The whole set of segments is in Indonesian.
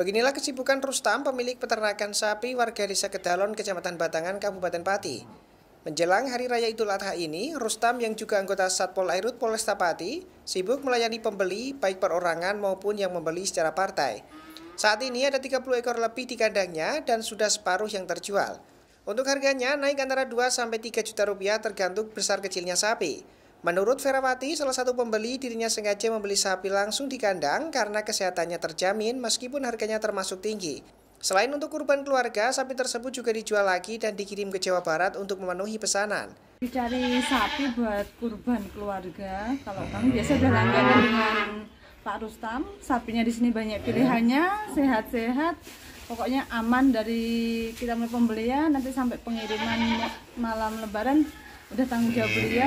Beginilah kesibukan Rustam, pemilik peternakan sapi warga desa Kedalon, Kecamatan Batangan, Kabupaten Pati. Menjelang Hari Raya Idul Adha ini, Rustam yang juga anggota Satpol Airut Polresta Pati sibuk melayani pembeli baik perorangan maupun yang membeli secara partai. Saat ini ada 30 ekor lebih di kandangnya dan sudah separuh yang terjual. Untuk harganya naik antara 2 sampai 3 juta rupiah tergantung besar kecilnya sapi. Menurut Ferawati, salah satu pembeli dirinya sengaja membeli sapi langsung di kandang karena kesehatannya terjamin meskipun harganya termasuk tinggi. Selain untuk kurban keluarga, sapi tersebut juga dijual lagi dan dikirim ke Jawa Barat untuk memenuhi pesanan. Dicari sapi buat kurban keluarga, kalau kami biasa berlangganan dengan Pak Rustam, sapinya di sini banyak pilihannya, sehat-sehat, pokoknya aman dari kita mulai pembelian, nanti sampai pengiriman malam lebaran udah tanggung jawab beliau ya.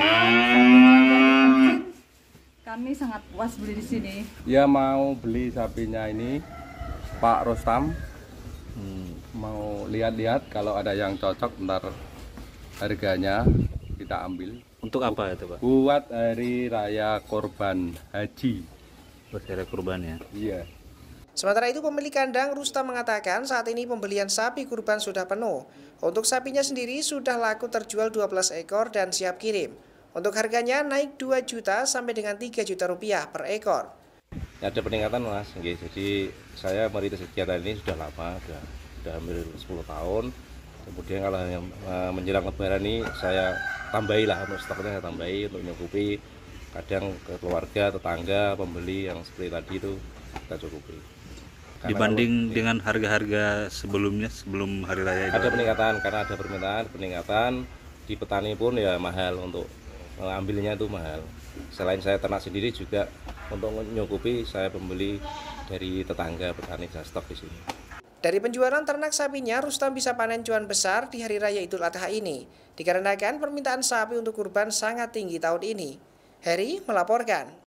kami sangat puas beli di sini ya mau beli sapinya ini Pak Rostam hmm, mau lihat-lihat kalau ada yang cocok ntar harganya kita ambil untuk apa itu Pak? buat hari raya korban haji buat hari kurban ya? iya Sementara itu pemilik kandang Rusta mengatakan saat ini pembelian sapi kurban sudah penuh. Untuk sapinya sendiri sudah laku terjual 12 ekor dan siap kirim. Untuk harganya naik 2 juta sampai dengan 3 juta rupiah per ekor. Ada peningkatan mas, jadi saya merintis kegiatan ini sudah lama, sudah, sudah hampir 10 tahun. Kemudian kalau yang eh, menjelang lebaran ini saya tambahi lah, untuk stoknya saya tambahi untuk mencukupi kadang ke keluarga, tetangga, pembeli yang seperti tadi itu kita cukupi. Karena dibanding kalau, iya. dengan harga-harga sebelumnya sebelum hari raya itu ada peningkatan karena ada permintaan peningkatan di petani pun ya mahal untuk mengambilnya itu mahal selain saya ternak sendiri juga untuk menyukupi saya pembeli dari tetangga petani saya stok di sini dari penjualan ternak sapinya, Rustam bisa panen cuan besar di Hari Raya Idul Adha ini, dikarenakan permintaan sapi untuk kurban sangat tinggi tahun ini. Heri melaporkan.